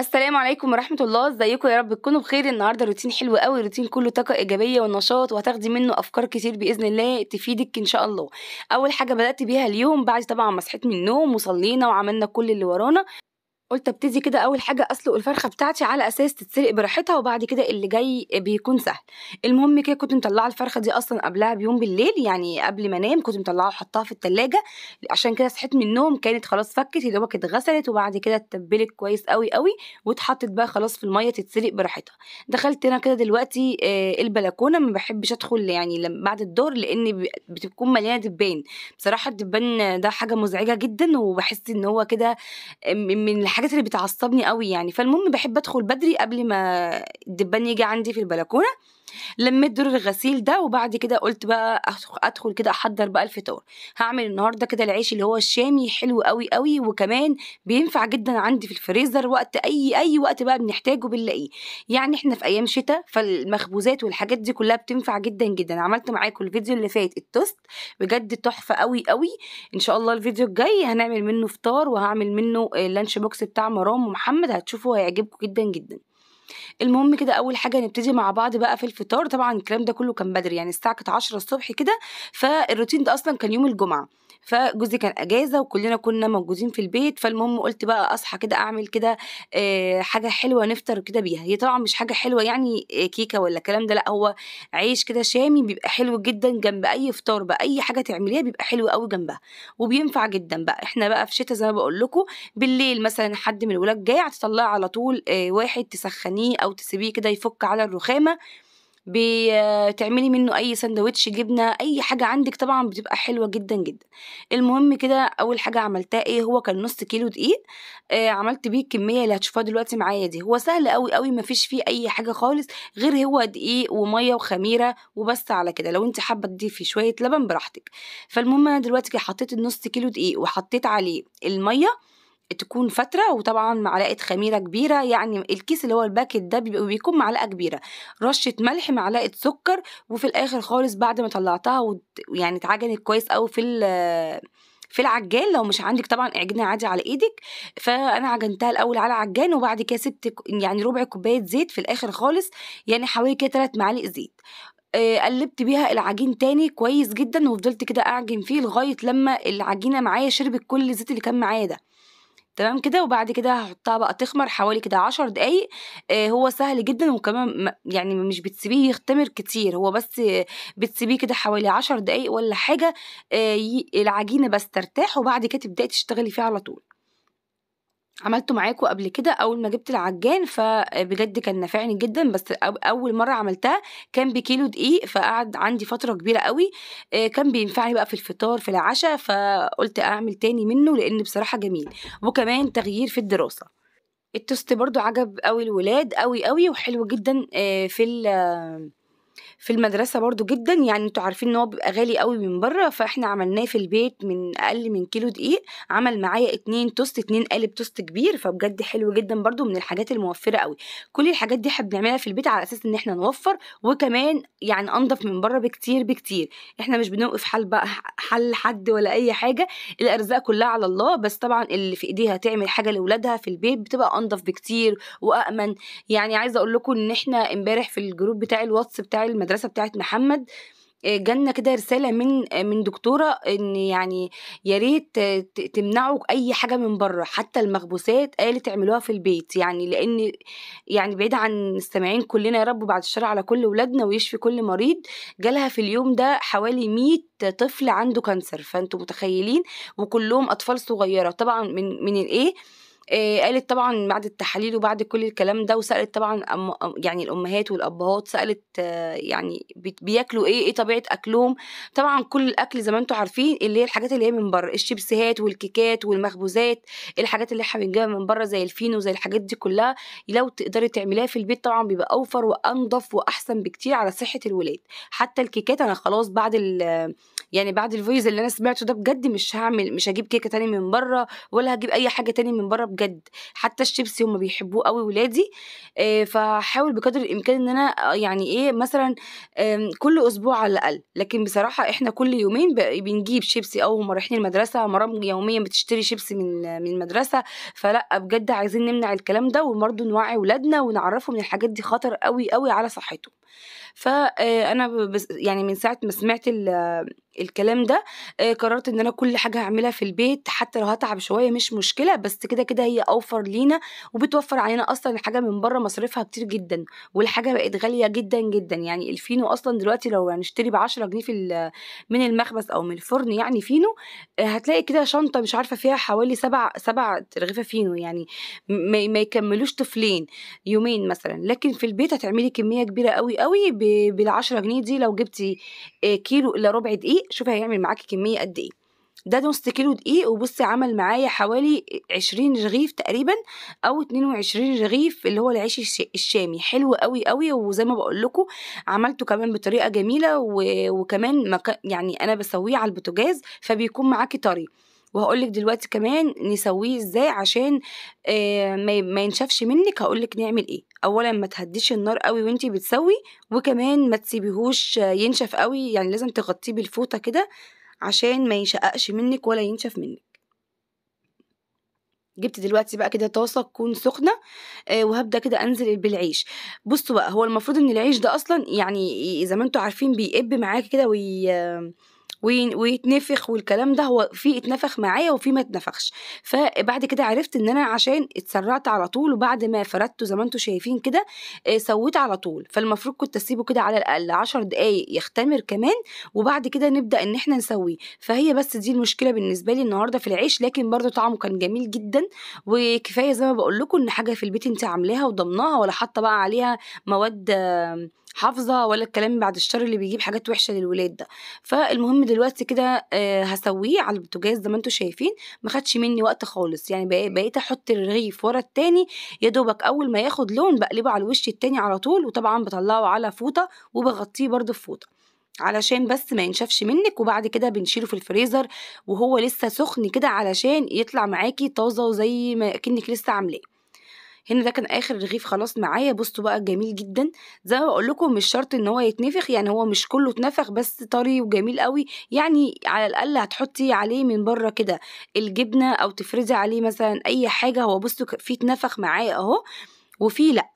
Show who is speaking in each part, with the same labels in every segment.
Speaker 1: السلام عليكم ورحمه الله ازيكم يا رب تكونوا بخير النهارده روتين حلو قوي روتين كله طاقه ايجابيه ونشاط وهتاخدي منه افكار كتير باذن الله تفيدك ان شاء الله اول حاجه بدات بيها اليوم بعد طبعا ما صحيت من النوم وصلينا وعملنا كل اللي ورانا قلت ابتدي كده اول حاجه اسلق الفرخه بتاعتي على اساس تتسلق براحتها وبعد كده اللي جاي بيكون سهل المهم كده كنت مطلعه الفرخه دي اصلا قبلها بيوم بالليل يعني قبل ما انام كنت مطلعه وحطها في التلاجة عشان كده صحيت من النوم كانت خلاص فكت يا دوبك اتغسلت وبعد كده اتبلت كويس قوي قوي واتحطت بقى خلاص في الميه تتسلق براحتها دخلت انا كده دلوقتي آه البلكونه ما بحبش ادخل يعني بعد الدور لان بتكون مليانه دبان بصراحه الدبان ده حاجه مزعجه جدا وبحس ان هو كده آه، من الحاجة الحاجات اللي بتعصبني قوي يعني فالمهم بحب ادخل بدري قبل ما الدبان يجي عندي في البلكونه لميت دور الغسيل ده وبعد كده قلت بقى ادخل كده احضر بقى الفطار هعمل النهارده كده العيش اللي هو الشامي حلو قوي قوي وكمان بينفع جدا عندي في الفريزر وقت اي اي وقت بقى بنحتاجه بنلاقيه يعني احنا في ايام شتاء فالمخبوزات والحاجات دي كلها بتنفع جدا جدا عملت معاكم الفيديو اللي فات التوست بجد تحفه قوي قوي ان شاء الله الفيديو الجاي هنعمل منه فطار وهعمل منه اللانش بوكس بتاع مرام ومحمد هتشوفوا هيعجبكم جدا جدا المهم كده اول حاجه نبتدي مع بعض بقى في الفطار طبعا الكلام ده كله كان بدري يعني الساعه كانت 10 الصبح كده فالروتين ده اصلا كان يوم الجمعه فجوزي كان اجازه وكلنا كنا موجودين في البيت فالمهم قلت بقى اصحى كده اعمل كده آه، حاجه حلوه نفطر كده بيها هي طبعا مش حاجه حلوه يعني آه، كيكه ولا الكلام ده لا هو عيش كده شامي بيبقى حلو جدا جنب اي فطار بقى اي حاجه تعمليها بيبقى حلو قوي جنبها وبينفع جدا بقى احنا بقى في شتاء زي ما بقول لكم بالليل مثلا حد من الولاد جاي هتطلعي على طول آه، واحد تسخنيه او تسيبيه كده يفك على الرخامه بتعملي منه اي سندوتش جبنه اي حاجه عندك طبعا بتبقى حلوه جدا جدا المهم كده اول حاجه عملتها ايه هو كان نص كيلو دقيق آه عملت بيه الكميه اللي هتشوفها دلوقتي معايا دي هو سهل قوي قوي مفيش فيه اي حاجه خالص غير هو دقيق وميه وخميره وبس على كده لو انت حابه تضيفي شويه لبن براحتك فالمهم انا دلوقتي حطيت النص كيلو دقيق وحطيت عليه الميه تكون فتره وطبعا معلقه خميره كبيره يعني الكيس اللي هو الباكت ده بيكون معلقه كبيره رشه ملح معلقه سكر وفي الاخر خالص بعد ما طلعتها ويعني اتعجنت كويس قوي في في العجان لو مش عندك طبعا اعجنها عادي على ايدك فانا عجنتها الاول على عجان وبعد كده سبت يعني ربع كوبايه زيت في الاخر خالص يعني حوالي كده 3 معالق زيت آه، قلبت بيها العجين تاني كويس جدا وفضلت كده اعجن فيه لغايه لما العجينه معايا شربت كل الزيت اللي كان معايا ده تمام كده وبعد كده هحطها بقى تخمر حوالي كده عشر دقايق آه، هو سهل جدا وكمان يعني مش بتسيبيه يختمر كتير هو بس بتسيبيه كده حوالي عشر دقايق ولا حاجة آه، العجينة بس ترتاح وبعد كده تبدأي تشتغلي فيه على طول عملته معاكم قبل كده اول ما جبت العجان فبجد كان نافعني جدا بس اول مره عملتها كان بكيلو دقيق فقعد عندي فتره كبيره قوي آه، كان بينفعني بقى في الفطار في العشاء فقلت اعمل تاني منه لان بصراحه جميل وكمان تغيير في الدراسه التوست برضو عجب قوي الولاد قوي قوي وحلو جدا آه، في في المدرسة برضو جدا يعني انتوا عارفين ان هو بيبقى غالي قوي من بره فاحنا عملناه في البيت من اقل من كيلو دقيق عمل معايا اتنين توست اتنين قالب توست كبير فبجد حلو جدا برضو من الحاجات الموفرة قوي كل الحاجات دي احنا بنعملها في البيت على اساس ان احنا نوفر وكمان يعني انضف من بره بكتير بكتير احنا مش بنوقف حل بقى حل حد ولا اي حاجة الارزاق كلها على الله بس طبعا اللي في ايديها تعمل حاجة لاولادها في البيت بتبقى انضف بكتير وامن يعني عايزة اقول لكم ان احنا امبارح في الجروب بتاع الواتس بتاع بتاع المدرسه بتاعه محمد آه، جالنا كده رساله من آه، من دكتوره ان يعني يا ريت آه، تمنعوا اي حاجه من بره حتى المخبوسات قالت اعملوها في البيت يعني لان يعني بعيد عن السامعين كلنا يا رب بعد الشر على كل ولادنا ويشفي كل مريض جالها في اليوم ده حوالي 100 طفل عنده كانسر فانتوا متخيلين وكلهم اطفال صغيره طبعا من من الايه آه، قالت طبعا بعد التحاليل وبعد كل الكلام ده وسالت طبعا يعني الامهات والابهات سالت آه، يعني بياكلوا ايه ايه طبيعه اكلهم طبعا كل الاكل زي ما انتم عارفين اللي هي الحاجات اللي هي من بره الشيبسيهات والكيكات والمخبوزات الحاجات اللي احنا بنجيبها من بره زي الفينو زي الحاجات دي كلها لو تقدري تعمليها في البيت طبعا بيبقى اوفر وانضف واحسن بكتير على صحه الولاد حتى الكيكات انا خلاص بعد يعني بعد الفويز اللي انا سمعته ده بجد مش هعمل مش هجيب كيكه تاني من بره ولا هجيب اي حاجه تاني من بره بجد بجد حتى الشيبسي هم بيحبوه قوي ولادي فحاول بقدر الامكان ان انا آه، يعني ايه مثلا آمم، كل اسبوع على الاقل لكن بصراحه احنا كل يومين بنجيب شيبسي او هم رايحين المدرسه مرام يوميا بتشتري شيبسي من من المدرسه فلا بجد عايزين نمنع الكلام ده وبرضه نوعي ولادنا ونعرفهم ان الحاجات دي خطر قوي قوي على صحتهم فانا آه، بس يعني من ساعه ما سمعت الكلام ده آه، قررت ان انا كل حاجه هعملها في البيت حتى لو هتعب شويه مش مشكله بس كده كده هي اوفر لينا وبتوفر علينا اصلا الحاجه من بره مصاريفها كتير جدا والحاجه بقت غاليه جدا جدا يعني الفينو اصلا دلوقتي لو هنشتري ب 10 جنيه في من المخبز او من الفرن يعني فينو آه، هتلاقي كده شنطه مش عارفه فيها حوالي سبع سبع رغيفه فينو يعني ما يكملوش طفلين يومين مثلا لكن في البيت هتعملي كميه كبيره قوي قوي بالعشرة جنيه دي لو جبتي آه، كيلو إلا ربع دقيق شوفي هيعمل معاكي كمية قد إيه ده نص كيلو دقيق وبصي عمل معايا حوالي عشرين رغيف تقريبا او اتنين وعشرين رغيف اللي هو العيش الشامي حلو قوي قوي وزي ما بقول لكم عملته كمان بطريقه جميله وكمان يعني انا بسويه على البوتاجاز فبيكون معاكي طري وهقولك دلوقتي كمان نسويه ازاي عشان آه، ما ينشفش منك هقولك نعمل ايه اولا ما تهديش النار قوي وانتي بتسوي وكمان ما تسيبيهوش ينشف قوي يعني لازم تغطيه بالفوطه كده عشان ما يشققش منك ولا ينشف منك جبت دلوقتي بقى كده طاسه تكون سخنه آه، وهبدا كده انزل بالعيش بصوا بقى هو المفروض ان العيش ده اصلا يعني زي ما انتم عارفين بيقب معاك كده وي ويتنفخ والكلام ده هو في اتنفخ معايا وفي ما اتنفخش فبعد كده عرفت ان انا عشان اتسرعت على طول وبعد ما فردته زي ما انتم شايفين كده آه، سويت على طول فالمفروض كنت اسيبه كده على الاقل 10 دقايق يختمر كمان وبعد كده نبدا ان احنا نسويه فهي بس دي المشكله بالنسبه لي النهارده في العيش لكن برده طعمه كان جميل جدا وكفايه زي ما بقول لكم ان حاجه في البيت انت عاملاها وضمناها ولا حاطه بقى عليها مواد حافظه ولا الكلام بعد الشر اللي بيجيب حاجات وحشه للولاد ده فالمهم دلوقتي كده آه، هسويه على البوتاجاز زي ما انتم شايفين ما خدش مني وقت خالص يعني بقيت احط الرغيف ورا التاني يا دوبك اول ما ياخد لون بقلبه على الوش التاني على طول وطبعا بطلعه على فوطه وبغطيه برده بفوطه علشان بس ما ينشفش منك وبعد كده بنشيله في الفريزر وهو لسه سخن كده علشان يطلع معاكي طازه وزي ما اكنك لسه عاملاه هنا ده كان اخر رغيف خلاص معايا بصوا بقى جميل جدا زي ما بقول لكم مش شرط ان هو يتنفخ يعني هو مش كله اتنفخ بس طري وجميل قوي يعني على الاقل هتحطي عليه من بره كده الجبنه او تفردي عليه مثلا اي حاجه هو بصوا في اتنفخ معايا اهو وفي لا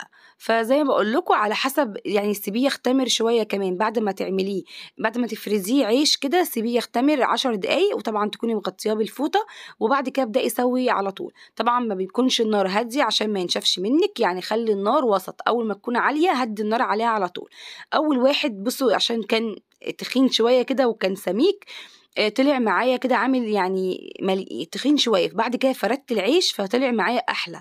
Speaker 1: فزي ما بقول لكم على حسب يعني سيبيه يختمر شويه كمان بعد ما تعمليه بعد ما تفرزيه عيش كده سيبيه يختمر 10 دقايق وطبعا تكوني مغطياه بالفوطه وبعد كده ابداي سوي على طول طبعا ما بيكونش النار هاديه عشان ما ينشفش منك يعني خلي النار وسط اول ما تكون عاليه هدي النار عليها على طول اول واحد بصوا عشان كان تخين شويه كده وكان سميك آه، طلع معايا كده عامل يعني تخين شويه بعد كده فردت العيش فطلع معايا احلى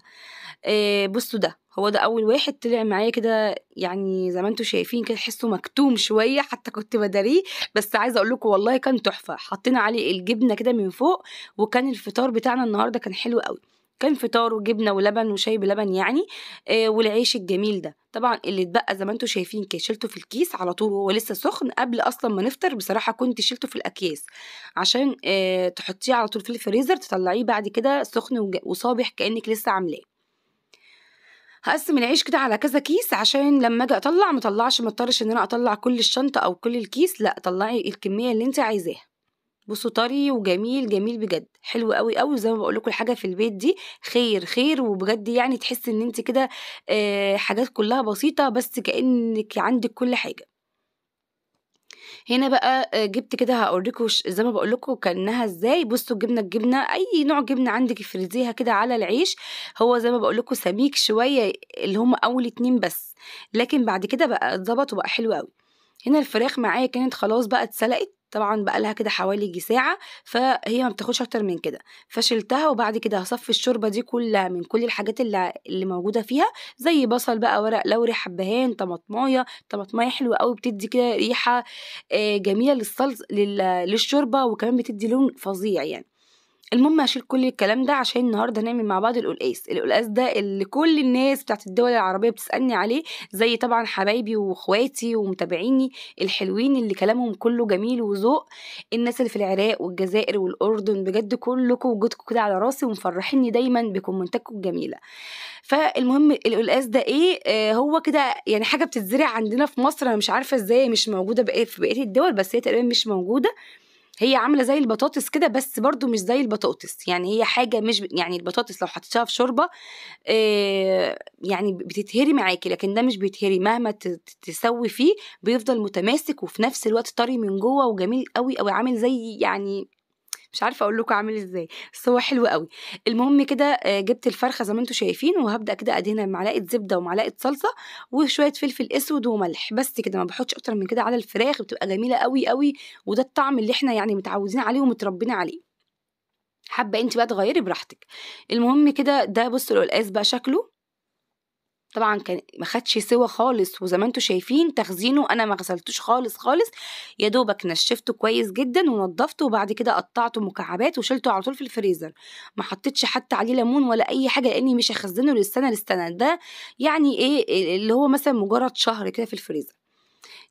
Speaker 1: آه، بصوا ده هو ده اول واحد طلع معايا كده يعني زي ما انتم شايفين كده تحسه مكتوم شويه حتى كنت بداريه بس عايزه اقول لكم والله كان تحفه حطينا عليه الجبنه كده من فوق وكان الفطار بتاعنا النهارده كان حلو قوي كان فطار وجبنه ولبن وشاي بلبن يعني آه والعيش الجميل ده طبعا اللي اتبقى زي ما انتم شايفين كده شلته في الكيس على طول وهو لسه سخن قبل اصلا ما نفطر بصراحه كنت شلته في الاكياس عشان آه تحطيه على طول في الفريزر تطلعيه بعد كده سخن وصابح كانك لسه عاملاه هقسم العيش كده على كذا كيس عشان لما اجي اطلع مطلعش مضطرش ان انا اطلع كل الشنطه او كل الكيس لا طلعي الكميه اللي انت عايزاها بصوا طري وجميل جميل بجد حلو قوي قوي زي ما بقول لكم الحاجه في البيت دي خير خير وبجد يعني تحسي ان انت كده آه، حاجات كلها بسيطه بس كانك عندك كل حاجه هنا بقى آه، جبت كده هقولكوا زي ما بقولكوا كانها ازاي بصوا الجبنه الجبنه اي نوع جبنه عندك افرزيها كده على العيش هو زي ما بقولكوا سميك شويه اللي هم اول اتنين بس لكن بعد كده بقى اتظبط وبقى حلو قوي هنا الفراخ معايا كانت خلاص بقى اتسلقت طبعا بقالها كده حوالي جي ساعه فهي ما بتاخدش اكتر من كده فشلتها وبعد كده هصفي الشوربه دي كلها من كل الحاجات اللي اللي موجوده فيها زي بصل بقى ورق لوري حبهان طماطمايه طماطمايه حلوه قوي بتدي كده ريحه آه، جميله للصلصه للشوربه وكمان بتدي لون فظيع يعني المهم هشيل كل الكلام ده عشان النهارده هنعمل مع بعض القلقاس القلقاس ده اللي كل الناس بتاعت الدول العربيه بتسالني عليه زي طبعا حبايبي واخواتي ومتابعيني الحلوين اللي كلامهم كله جميل وذوق الناس اللي في العراق والجزائر والاردن بجد كلكم وجودكم كده على راسي ومفرحيني دايما بكومنتاتكم الجميله فالمهم القلقاس ده ايه آه هو كده يعني حاجه بتتزرع عندنا في مصر انا مش عارفه ازاي مش موجوده بقى في بقيه الدول بس هي تقريبا مش موجوده هي عامله زي البطاطس كده بس برضو مش زي البطاطس يعني هي حاجه مش يعني البطاطس لو حطيتها في شوربه إيه يعني بتتهري معاكي لكن ده مش بيتهري مهما تسوي فيه بيفضل متماسك وفي نفس الوقت طري من جوه وجميل قوي قوي عامل زي يعني مش عارفه اقول لكم عامل ازاي بس هو حلو قوي المهم كده آه، جبت الفرخه زي ما انتم شايفين وهبدا كده ادهنها بمعلقه زبده ومعلقه صلصه وشويه فلفل اسود وملح بس كده ما بحطش اكتر من كده على الفراخ بتبقى جميله قوي قوي وده الطعم اللي احنا يعني متعودين عليه ومتربين عليه حابه انت بقى تغيري براحتك المهم كده ده بصوا القلقاس بقى شكله طبعا كان ما خدش سوى خالص وزي ما انتم شايفين تخزينه انا ما غسلتوش خالص خالص يا دوبك نشفته كويس جدا ونضفته وبعد كده قطعته مكعبات وشلته على طول في الفريزر ما حطيتش حتى عليه ليمون ولا اي حاجه لاني مش هخزنه للسنه للسنه ده يعني ايه اللي هو مثلا مجرد شهر كده في الفريزر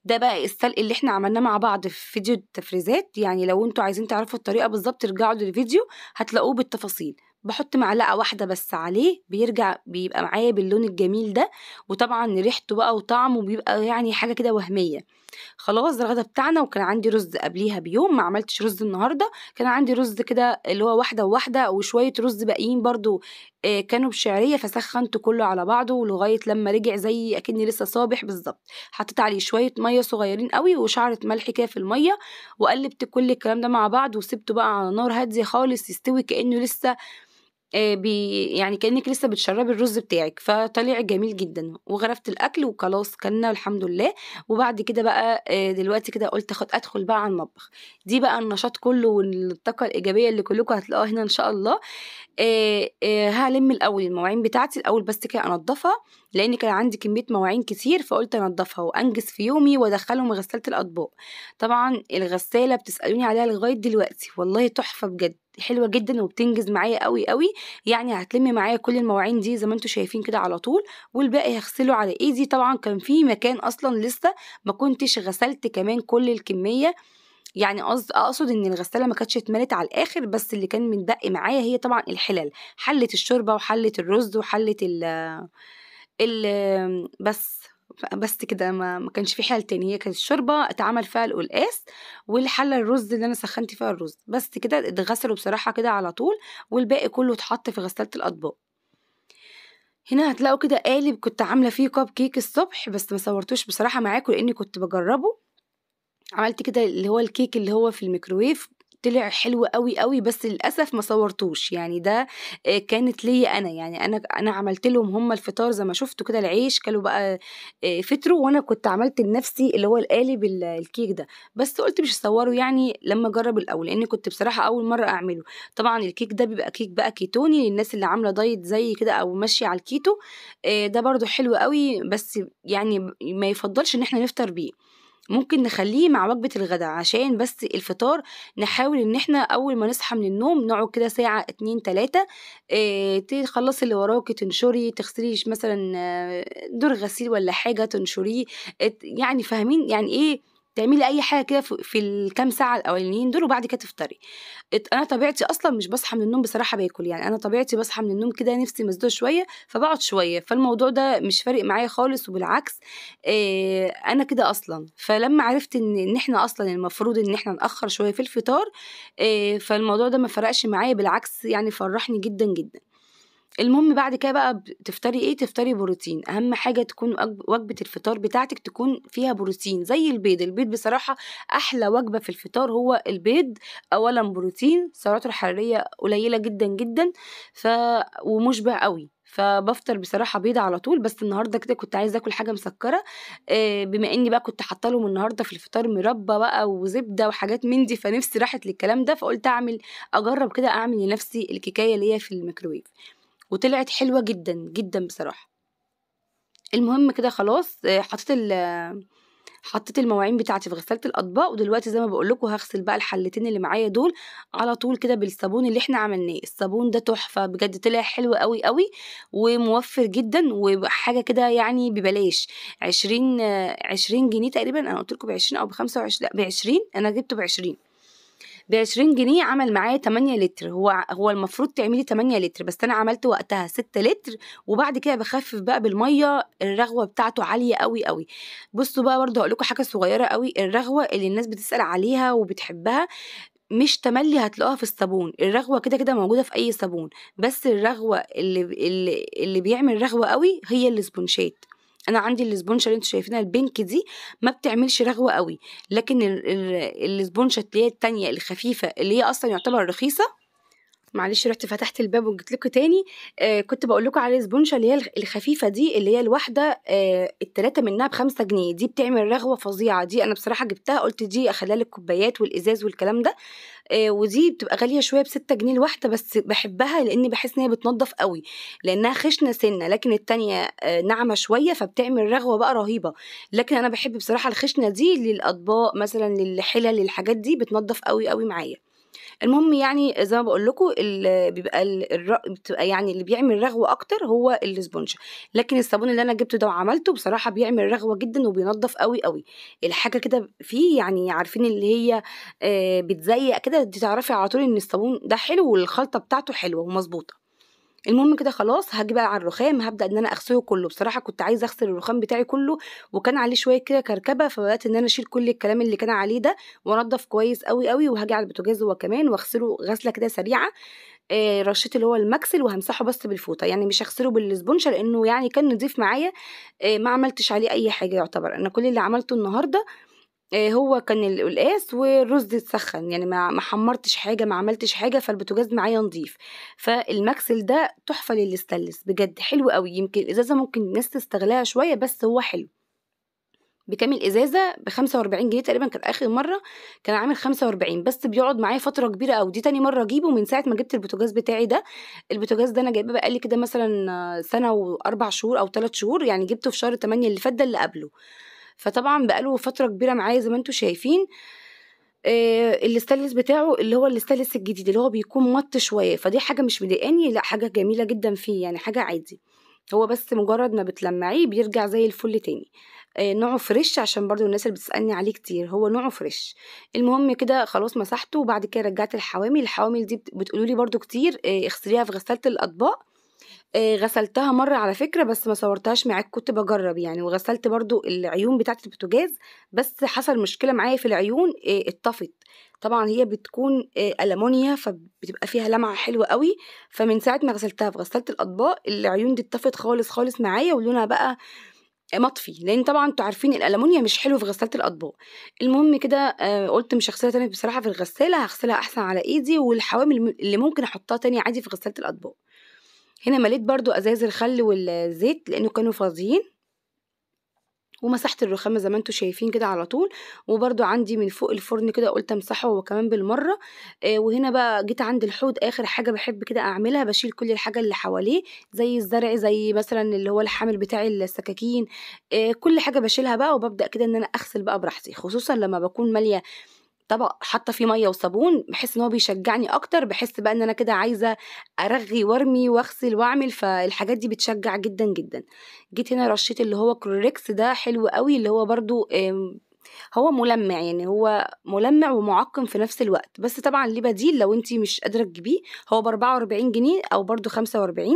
Speaker 1: ده بقى السلق اللي احنا عملناه مع بعض في فيديو التفريزات يعني لو انتوا عايزين تعرفوا الطريقه بالظبط ارجعوا للفيديو هتلاقوه بالتفاصيل بحط معلقة واحدة بس عليه بيرجع بيبقى معايا باللون الجميل ده وطبعا ريحته بقى وطعمه بيبقى يعني حاجة كده وهمية خلاص الغدا بتاعنا وكان عندي رز قبليها بيوم ما عملتش رز النهاردة كان عندي رز كده اللي هو واحدة وواحدة وشوية رز باقيين برضو آه، كانوا بشعرية فسخنته كله على بعضه لغايه لما رجع زي أكني لسه صابح بالظبط حطيت عليه شوية مية صغيرين قوي وشعرة ملح كده في المية وقلبت كل الكلام ده مع بعض وسبته بقى على نار هادية خالص يستوي كأنه لسه آه، بي يعني كانك لسه بتشربي الرز بتاعك فطلع جميل جدا وغرفت الاكل وخلاص كلنا الحمد لله وبعد كده بقى آه، دلوقتي كده قلت اخد ادخل بقى على المطبخ دي بقى النشاط كله والطاقه الايجابيه اللي كلكم هتلاقوها هنا ان شاء الله آه، هلم الاول المواعين بتاعتي الاول بس كده انضفها لأن كان عندي كمية مواعين كتير فقلت أنضفها وأنجز في يومي وأدخلهم غسالة الأطباق طبعا الغسالة بتسألوني عليها لغاية دلوقتي والله تحفة بجد حلوه جدا وبتنجز معايا قوي قوي يعني هتلم معايا كل المواعين دي زي ما انتم شايفين كده على طول والباقي هغسله على ايدي طبعا كان في مكان اصلا لسه ما كنتش غسلت كمان كل الكميه يعني اقصد ان الغساله ما كانتش اتملت على الاخر بس اللي كان متبقي معايا هي طبعا الحلل حله الشوربه وحله الرز وحله ال بس بس كده ما, ما كانش في حل تاني هي كانت الشوربة اتعمل فيها القلقاس والحلة الرز اللي أنا سخنت فيها الرز بس كده اتغسلوا بصراحة كده على طول والباقي كله اتحط في غسالة الأطباق هنا هتلاقوا كده قالب كنت عاملة فيه كاب كيك الصبح بس ما صورتوش بصراحة معاكم لأني كنت بجربه عملت كده اللي هو الكيك اللي هو في الميكروويف طلع حلو قوي قوي بس للاسف ما صورتوش يعني ده آه، كانت ليا انا يعني انا انا عملت لهم هم الفطار زي ما شفتوا كده العيش كلوا بقى آه، فطروا وانا كنت عملت لنفسي اللي هو القالب الكيك ده بس قلت مش هصوره يعني لما اجرب الاول لان كنت بصراحه اول مره اعمله طبعا الكيك ده بيبقى كيك بقى كيتوني للناس اللي عامله دايت زي كده او ماشيه على الكيتو آه، ده برده حلو قوي بس يعني ما يفضلش ان احنا نفطر بيه ممكن نخليه مع وجبة الغداء عشان بس الفطار نحاول ان احنا اول ما نصحى من النوم نقعد كده ساعة اتنين تلاتة آه، تخلص تخلصي اللي وراك تنشري تغسلي مثلا آه، دور غسيل ولا حاجة تنشريه يعني فاهمين يعني ايه تعملي اي حاجه كده في الكام ساعه الاولانيين دول وبعد كده تفطري انا طبيعتي اصلا مش بصحى من النوم بصراحه باكل يعني انا طبيعتي بصحى من النوم كده نفسي مسدوده شويه فبقعد شويه فالموضوع ده مش فارق معايا خالص وبالعكس آه، انا كده اصلا فلما عرفت ان ان احنا اصلا المفروض ان احنا ناخر شويه في الفطار آه، فالموضوع ده ما فرقش معايا بالعكس يعني فرحني جدا جدا المهم بعد كده بقى تفطري ايه تفطري بروتين اهم حاجه تكون وجبه الفطار بتاعتك تكون فيها بروتين زي البيض البيض بصراحه احلى وجبه في الفطار هو البيض اولا بروتين سعراته الحراريه قليله جدا جدا ف ومشبع قوي فبفطر بصراحه بيض على طول بس النهارده كده كنت عايزه اكل حاجه مسكره آه، بما اني بقى كنت حاطه لهم النهارده في الفطار مربى بقى وزبده وحاجات من دي فنفسي راحت للكلام ده فقلت اعمل اجرب كده اعمل لنفسي الكيكايه اللي هي في الميكروويف وطلعت حلوة جدا جدا بصراحة المهم كده خلاص آه، حطيت ال حطيت المواعين بتاعتي في غسالة الأطباق ودلوقتي زي ما بقولكوا هغسل بقى الحلتين اللي معايا دول على طول كده بالصابون اللي احنا عملناه الصابون ده تحفة بجد طلع حلو قوي قوي وموفر جدا وحاجة كده يعني ببلاش عشرين 20 آه، جنيه تقريبا أنا ب بعشرين أو بخمسة وعشرين بعشرين أنا جبته بعشرين ب 20 جنيه عمل معايا 8 لتر هو هو المفروض تعملي 8 لتر بس انا عملت وقتها 6 لتر وبعد كده بخفف بقى بالميه الرغوه بتاعته عاليه قوي قوي بصوا بقى برضه هقول لكم حاجه صغيره قوي الرغوه اللي الناس بتسال عليها وبتحبها مش تملي هتلاقوها في الصابون الرغوه كده كده موجوده في اي صابون بس الرغوه اللي اللي, اللي بيعمل رغوه قوي هي الاسبونشات انا عندي السبونشه اللي انتوا شايفينها البينك دي ما بتعملش رغوه قوي لكن السبونشه اللي هي التانية الخفيفه اللي هي اصلا يعتبر رخيصه معلش رحت فتحت الباب وجيت لكم تاني آه كنت بقول لكم على الاسبونشا اللي هي الخفيفه دي اللي هي الواحده آه التلاته منها بخمسة جنيه دي بتعمل رغوه فظيعه دي انا بصراحه جبتها قلت دي اخليها للكوبايات والازاز والكلام ده آه ودي بتبقى غاليه شويه بستة جنيه الواحده بس بحبها لاني بحس ان هي بتنضف قوي لانها خشنه سنه لكن التانيه آه ناعمه شويه فبتعمل رغوه بقى رهيبه لكن انا بحب بصراحه الخشنه دي للاطباق مثلا للحلل للحاجات دي بتنضف قوي قوي معايا المهم يعني زي ما بقول لكم بيبقى الر... بتبقى يعني اللي بيعمل رغوه اكتر هو الاسبونج لكن الصابون اللي انا جبته ده وعملته بصراحه بيعمل رغوه جدا وبينضف قوي قوي الحاجه كده فيه يعني عارفين اللي هي آه، بتزيق كده تعرفي على طول ان الصابون ده حلو والخلطه بتاعته حلوه ومظبوطه المهم كده خلاص هاجي بقى على الرخام هبدا ان انا اغسله كله بصراحه كنت عايزه اغسل الرخام بتاعي كله وكان عليه شويه كده كركبه فبدات ان انا اشيل كل الكلام اللي كان عليه ده وانضف كويس قوي قوي وهاجي على البوتاجاز هو كمان واغسله غسله كده سريعه آه رشيت اللي هو المكسل وهمسحه بس بالفوطه يعني مش هغسله بالسبونشه لانه يعني كان نضيف معايا آه ما عملتش عليه اي حاجه يعتبر انا كل اللي عملته النهارده آه، هو كان القلقاس والرز اتسخن يعني ما حمرتش حاجه ما عملتش حاجه فالبوتاجاز معايا نضيف فالمكسل ده تحفه للي بجد حلو قوي يمكن الازازه ممكن الناس تستغلها شويه بس هو حلو بكام الازازه ب 45 جنيه تقريبا كانت اخر مره كان عامل 45 بس بيقعد معايا فتره كبيره قوي دي تاني مره اجيبه من ساعه ما جبت البوتاجاز بتاعي ده البوتاجاز ده انا جايباه بقالي كده مثلا سنه واربع شهور او ثلاث شهور يعني جبته في شهر 8 اللي فات ده اللي قبله فطبعا بقاله فتره كبيره معايا زي ما انتم شايفين إيه الاستانلس بتاعه اللي هو الاستانلس الجديد اللي هو بيكون مط شويه فدي حاجه مش مضايقاني لا حاجه جميله جدا فيه يعني حاجه عادي هو بس مجرد ما بتلمعيه بيرجع زي الفل تاني إيه نوعه فريش عشان برضو الناس اللي بتسالني عليه كتير هو نوعه فريش المهم كده خلاص مسحته وبعد كده رجعت الحوامل الحوامل دي بتقولوا لي برضو كتير إيه اغسليها في غساله الاطباق آه، غسلتها مرة على فكرة بس ما صورتهاش معاك كنت بجرب يعني وغسلت برضو العيون بتاعت البوتاجاز بس حصل مشكلة معايا في العيون آه، اتطفت طبعا هي بتكون آه، ألمونيا فبتبقى فيها لمعة حلوة قوي فمن ساعة ما غسلتها في غسلت الأطباق العيون دي اتطفت خالص خالص معايا ولونها بقى مطفي لان طبعا انتوا عارفين الالمونيا مش حلو في غساله الاطباق المهم كده قلت مش هغسلها تاني بصراحه في الغساله هغسلها احسن على ايدي والحوامل اللي ممكن احطها تاني عادي في غساله الاطباق هنا مليت برضو ازاز الخل والزيت لانه كانوا فاضيين ومسحت الرخامه زي ما انتم شايفين كده على طول وبرده عندي من فوق الفرن كده قلت امسحه وكمان كمان بالمره آه وهنا بقى جيت عند الحوض اخر حاجه بحب كده اعملها بشيل كل الحاجه اللي حواليه زي الزرع زي مثلا اللي هو الحامل بتاعي السكاكين آه كل حاجه بشيلها بقى وببدا كده ان انا اغسل بقى براحتي خصوصا لما بكون ماليه طبق حاطه فيه ميه وصابون بحس ان هو بيشجعني اكتر بحس بقى ان انا كده عايزه ارغي وارمي واغسل واعمل فالحاجات دي بتشجع جدا جدا جيت هنا رشيت اللي هو كروريكس ده حلو قوي اللي هو برضو هو ملمع يعني هو ملمع ومعقم في نفس الوقت بس طبعا ليه بديل لو انت مش قادره تجيبيه هو ب 44 جنيه او برضو 45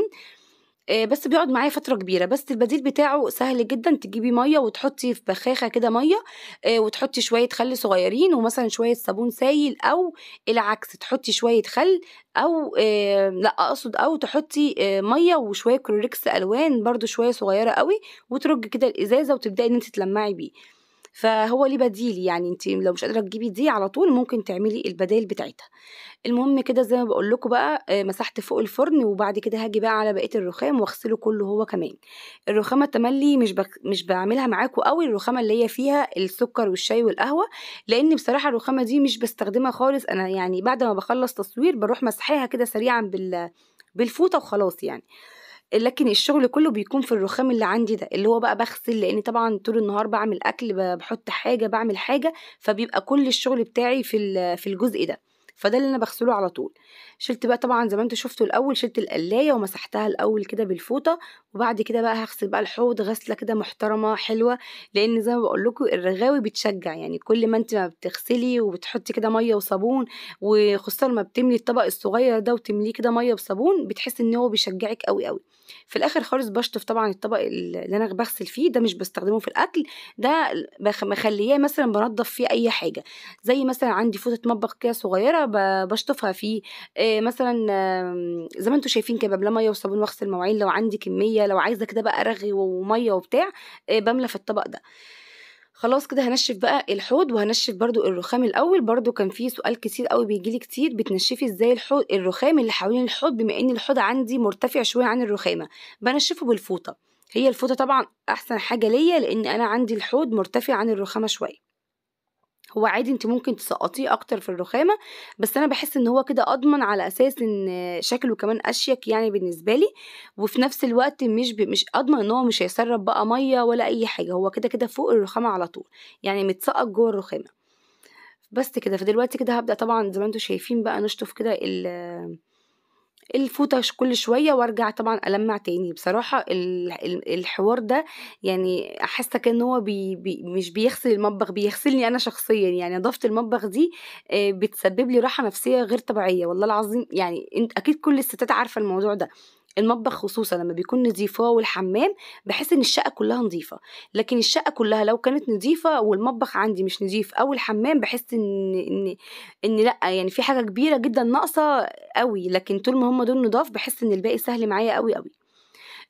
Speaker 1: آه، بس بيقعد معايا فترة كبيرة بس البديل بتاعه سهل جدا تجيبي مية وتحطي في بخاخة كده مية آه، وتحطي شوية خل صغيرين ومثلا شوية صابون سايل أو العكس تحطي شوية خل أو آه، لا أقصد أو تحطي مية وشوية كلوريكس ألوان برضو شوية صغيرة قوي وترج كده الإزازة وتبدأي إن أنت تلمعي بيه فهو ليه بديل يعني انت لو مش قادره تجيبي دي على طول ممكن تعملي البدائل بتاعتها المهم كده زي ما بقول لكم بقى آه، مسحت فوق الفرن وبعد كده هاجي بقى على بقيه الرخام واغسله كله هو كمان الرخامه التملي مش بك... مش بعملها معاكم قوي الرخامه اللي هي فيها السكر والشاي والقهوه لان بصراحه الرخامه دي مش بستخدمها خالص انا يعني بعد ما بخلص تصوير بروح مسحاها كده سريعا بال بالفوطه وخلاص يعني لكن الشغل كله بيكون في الرخام اللي عندي ده اللي هو بقى بغسل لان طبعا طول النهار بعمل اكل بحط حاجه بعمل حاجه فبيبقى كل الشغل بتاعي في في الجزء ده فده اللي انا بغسله على طول شلت بقى طبعا زي ما انتوا شفتوا الاول شلت القلايه ومسحتها الاول كده بالفوطه وبعد كده بقى هغسل بقى الحوض غسله كده محترمه حلوه لان زي ما بقول لكم الرغاوي بتشجع يعني كل ما انت ما بتغسلي وبتحطي كده ميه وصابون وخصوصا لما بتملي الطبق الصغير ده وتمليه كده ميه وصابون بتحس ان هو بيشجعك قوي قوي في الاخر خالص بشطف طبعا الطبق اللي انا بغسل فيه ده مش بستخدمه في الاكل ده مخلياه مثلا بنضف فيه اي حاجه زي مثلا عندي فوطه مطبخ كده صغيره بشطفها فيه آه، مثلا زي ما انتم شايفين كده بملا ميه وصابون واغسل مواعين لو عندي كميه لو عايزه كده بقى رغي وميه وبتاع آه، بملى في الطبق ده خلاص كده هنشف بقى الحوض وهنشف برضو الرخام الاول برضو كان في سؤال كتير قوي بيجيلي كتير بتنشفي ازاي الحوض الرخام اللي حوالين الحوض بما ان الحوض عندي مرتفع شويه عن الرخامه بنشفه بالفوطه هي الفوطه طبعا احسن حاجه ليا لان انا عندي الحوض مرتفع عن الرخامه شويه هو عادي انت ممكن تسقطيه اكتر في الرخامه بس انا بحس ان هو كده اضمن على اساس ان شكله كمان اشيك يعني بالنسبه لي وفي نفس الوقت مش ب... مش اضمن ان هو مش هيسرب بقى ميه ولا اي حاجه هو كده كده فوق الرخامه على طول يعني متسقط جوه الرخامه بس كده فدلوقتي كده هبدا طبعا زي ما انتم شايفين بقى نشطف كده ال الفوطه كل شويه وارجع طبعا المع تاني بصراحه الحوار ده يعني حاسه كان هو بي بي مش بيغسل المطبخ بيغسلني انا شخصيا يعني نظافه المطبخ دي آه، بتسبب لي راحه نفسيه غير طبيعيه والله العظيم يعني انت اكيد كل الستات عارفه الموضوع ده المطبخ خصوصا لما بيكون نظيفة والحمام بحس ان الشقة كلها نظيفة لكن الشقة كلها لو كانت نظيفة والمطبخ عندي مش نظيف او الحمام بحس ان ان ان لا يعني في حاجة كبيرة جدا ناقصة قوي لكن طول ما هم دول نضاف بحس ان الباقي سهل معايا قوي قوي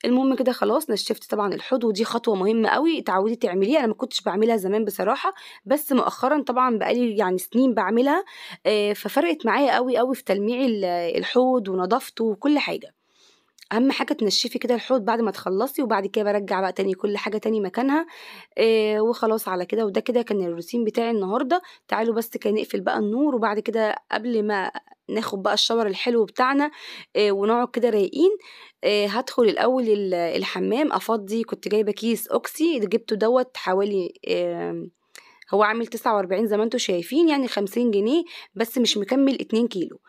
Speaker 1: المهم كده خلاص نشفت طبعا الحوض ودي خطوه مهمه قوي اتعودي تعمليها انا ما كنتش بعملها زمان بصراحه بس مؤخرا طبعا بقالي يعني سنين بعملها آه، ففرقت معايا قوي قوي في تلميع الحوض ونظافته وكل حاجه أهم حاجة تنشفي كده الحوض بعد ما تخلصي وبعد كده برجع بقى تاني كل حاجة تاني مكانها إيه وخلاص على كده وده كده كان الروتين بتاعي النهاردة تعالوا بس كان نقفل بقى النور وبعد كده قبل ما ناخد بقى الشاور الحلو بتاعنا إيه ونقعد كده رايقين إيه هدخل الأول الحمام أفضي كنت جايبة كيس أوكسي جبته دوت حوالي إيه هو عامل تسعة وأربعين زي ما انتوا شايفين يعني خمسين جنيه بس مش مكمل اتنين كيلو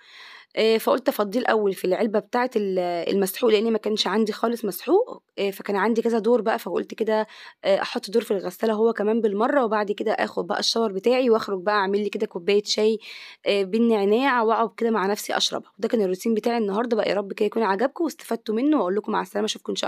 Speaker 1: آه، فقلت افضيه الاول في العلبه بتاعه المسحوق لان ما كانش عندي خالص مسحوق آه، فكان عندي كذا دور بقى فقلت كده آه، احط دور في الغساله هو كمان بالمره وبعد كده اخد بقى الشاور بتاعي واخرج بقى اعمل لي كده كوبايه شاي بالنعناع واقعد كده مع نفسي اشربها وده كان الروتين بتاعي النهارده بقى يا رب كده يكون عجبكم واستفدتوا منه واقول لكم مع السلامه اشوفكم ان شاء الله